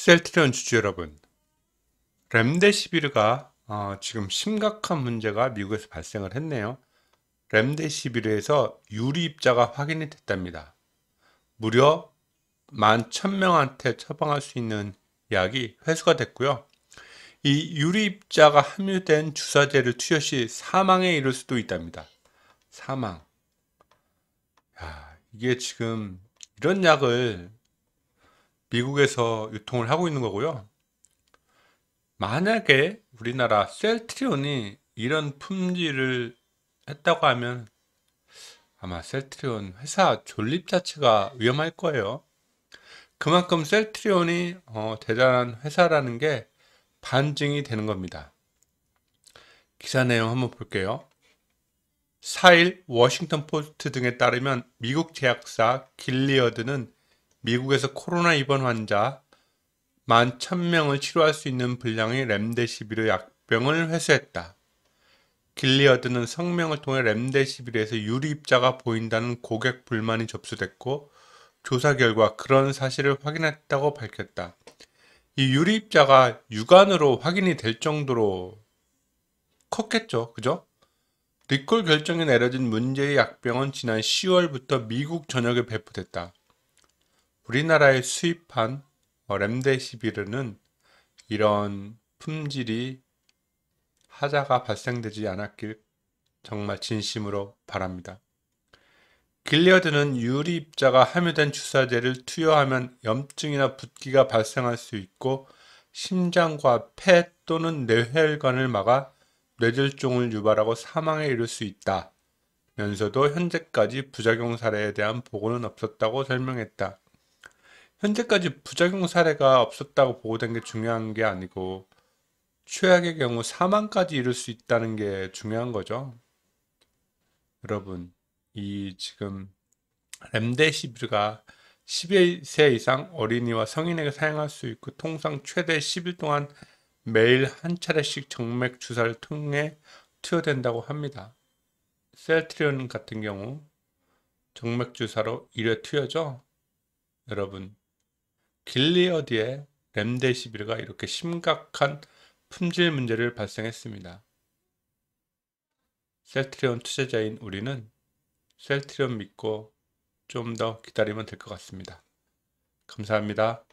셀트리온 주주 여러분, 렘데시비르가 어, 지금 심각한 문제가 미국에서 발생을 했네요. 렘데시비르에서 유리입자가 확인이 됐답니다. 무려 11,000명한테 처방할 수 있는 약이 회수가 됐고요. 이 유리입자가 함유된 주사제를 투여 시 사망에 이를 수도 있답니다. 사망. 야, 이게 지금 이런 약을 미국에서 유통을 하고 있는 거고요. 만약에 우리나라 셀트리온이 이런 품질을 했다고 하면 아마 셀트리온 회사 존립 자체가 위험할 거예요. 그만큼 셀트리온이 어, 대단한 회사라는 게 반증이 되는 겁니다. 기사 내용 한번 볼게요. 4일 워싱턴 포스트 등에 따르면 미국 제약사 길리어드는 미국에서 코로나 입원 환자 11,000명을 치료할 수 있는 분량의 렘데시비르 약병을 회수했다. 길리어드는 성명을 통해 렘데시비르에서 유리입자가 보인다는 고객 불만이 접수됐고 조사 결과 그런 사실을 확인했다고 밝혔다. 이 유리입자가 육안으로 확인이 될 정도로 컸겠죠. 그죠? 리콜 결정이 내려진 문제의 약병은 지난 10월부터 미국 전역에 배포됐다. 우리나라에 수입한 렘데시비르는 이런 품질이 하자가 발생되지 않았길 정말 진심으로 바랍니다. 길리어드는 유리 입자가 함유된 주사제를 투여하면 염증이나 붓기가 발생할 수 있고 심장과 폐 또는 뇌혈관을 막아 뇌졸중을 유발하고 사망에 이를 수 있다. 면서도 현재까지 부작용 사례에 대한 보고는 없었다고 설명했다. 현재까지 부작용 사례가 없었다고 보고된 게 중요한 게 아니고 최악의 경우 사망까지 이룰 수 있다는 게 중요한 거죠. 여러분, 이 지금 렘데시비르가 11세 이상 어린이와 성인에게 사용할 수 있고 통상 최대 10일 동안 매일 한 차례씩 정맥 주사를 통해 투여된다고 합니다. 셀트리온 같은 경우 정맥 주사로 1회 투여죠. 여러분 길리어디의렘데시비르가 이렇게 심각한 품질 문제를 발생했습니다. 셀트리온 투자자인 우리는 셀트리온 믿고 좀 더 기다리면 될 것 같습니다. 감사합니다.